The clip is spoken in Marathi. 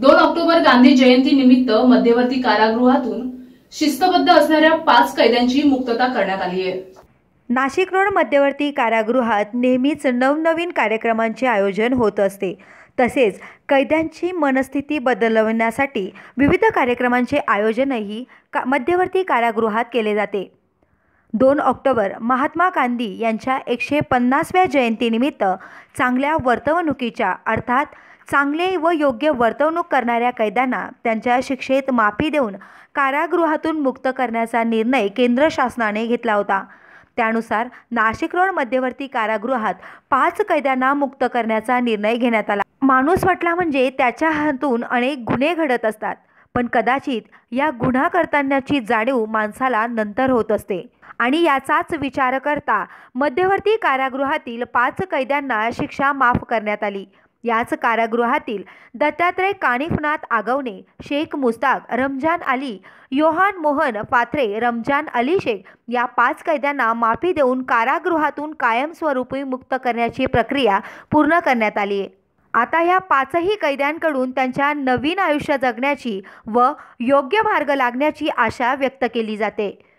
दोन ऑक्टोबर गांधी जयंती निमित्त मध्यवर्ती कारागृहातून शिस्तबद्ध असणाऱ्या पाच कैद्यांची मुक्तता करण्यात आली आहे नाशिक रोड मध्यवर्ती कारागृहात नेहमीच नवनवीन कार्यक्रमांचे आयोजन होत असते तसेच कैद्यांची मनस्थिती बदलवण्यासाठी विविध कार्यक्रमांचे आयोजनही का मध्यवर्ती कारागृहात केले जाते दोन ऑक्टोबर महात्मा गांधी यांच्या एकशे पन्नासव्या जयंतीनिमित्त चांगल्या वर्तवणुकीच्या अर्थात चांगले व योग्य वर्तवणूक करणाऱ्या कैद्यांना त्यांच्या शिक्षेत माफी देऊन कारागृहातून मुक्त करण्याचा निर्णय केंद्र शासनाने घेतला होता त्यानुसार नाशिक रोड मध्यवर्ती कारागृहात पाच कैद्यांना मुक्त करण्याचा निर्णय घेण्यात आला माणूस म्हटला म्हणजे त्याच्या हातून अनेक गुन्हे घडत असतात पण कदाचित या गुन्हा करतानाची जाणीव माणसाला नंतर होत असते आणि याचाच विचार करता मध्यवर्ती कारागृहातील पाच कैद्यांना शिक्षा माफ करण्यात आली याच कारागृहातील दत्तात्रय कानिफनाथ आगवणे शेख मुस्ताक रमजान अली योहान मोहन पात्रे रमजान अली शेख या पाच कैद्यांना माफी देऊन कारागृहातून कायमस्वरूपी मुक्त करण्याची प्रक्रिया पूर्ण करण्यात आली आहे आता ह्या पाचही कैद्यांकडून त्यांच्या नवीन आयुष्य जगण्याची व योग्य मार्ग लागण्याची आशा व्यक्त केली जाते